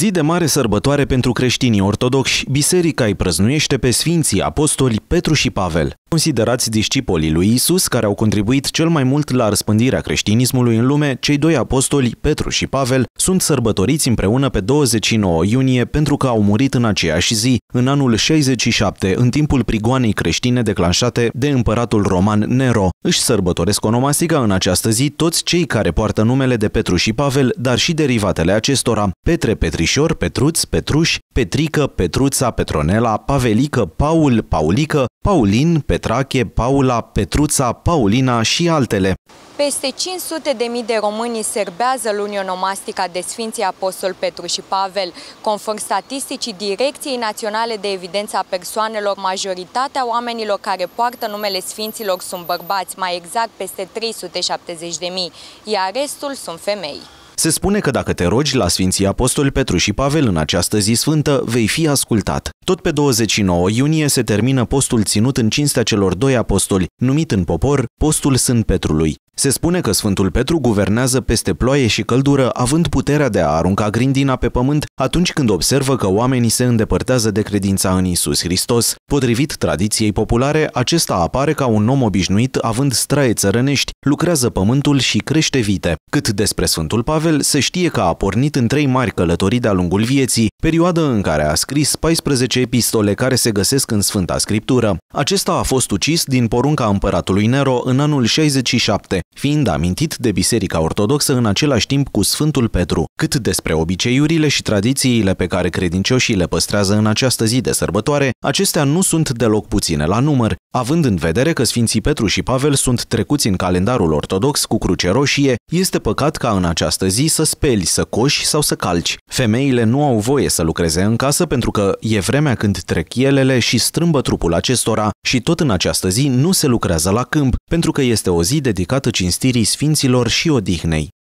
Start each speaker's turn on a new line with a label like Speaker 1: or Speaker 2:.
Speaker 1: Zi de mare sărbătoare pentru creștinii ortodoxi, biserica îi prăznuiește pe Sfinții Apostoli Petru și Pavel. Considerați discipolii lui Isus, care au contribuit cel mai mult la răspândirea creștinismului în lume, cei doi apostoli, Petru și Pavel, sunt sărbătoriți împreună pe 29 iunie pentru că au murit în aceeași zi, în anul 67, în timpul prigoanei creștine declanșate de împăratul roman Nero. Își sărbătoresc onomastica în această zi toți cei care poartă numele de Petru și Pavel, dar și derivatele acestora, Petre Petrișor, Petruț, Petruș, Petrică, Petruța, Petronela, Pavelică, Paul, Paulică, Paulin, Petre Petrache, Paula, Petruța, Paulina și altele.
Speaker 2: Peste 500 de mii de români serbează luni onomastica de Sfinții Apostol Petru și Pavel. Conform statisticii Direcției Naționale de Evidență a Persoanelor, majoritatea oamenilor care poartă numele Sfinților sunt bărbați, mai exact peste 370 de mii, iar restul sunt femei.
Speaker 1: Se spune că dacă te rogi la Sfinții Apostoli Petru și Pavel în această zi sfântă, vei fi ascultat. Tot pe 29 iunie se termină postul ținut în cinstea celor doi apostoli, numit în popor postul Sânt Petrului. Se spune că Sfântul Petru guvernează peste ploaie și căldură, având puterea de a arunca grindina pe pământ atunci când observă că oamenii se îndepărtează de credința în Isus Hristos. Potrivit tradiției populare, acesta apare ca un om obișnuit, având straie țărănești, lucrează pământul și crește vite. Cât despre Sfântul Pavel, se știe că a pornit în trei mari călătorii de-a lungul vieții, perioadă în care a scris 14 epistole care se găsesc în Sfânta Scriptură. Acesta a fost ucis din porunca împăratului Nero în anul 67, fiind amintit de Biserica Ortodoxă în același timp cu Sfântul Petru. Cât despre obiceiurile și tradițiile pe care credincioșii le păstrează în această zi de sărbătoare, acestea nu sunt deloc puține la număr, având în vedere că Sfinții Petru și Pavel sunt trecuți în calendarul ortodox cu cruce roșie, este păcat ca în această zi să speli, să coși sau să calci. Femeile nu au voie să lucreze în casă pentru că e vremea când trec elele și strâmbă trupul acestora și tot în această zi nu se lucrează la câmp pentru că este o zi dedicată cinstirii sfinților și odihnei.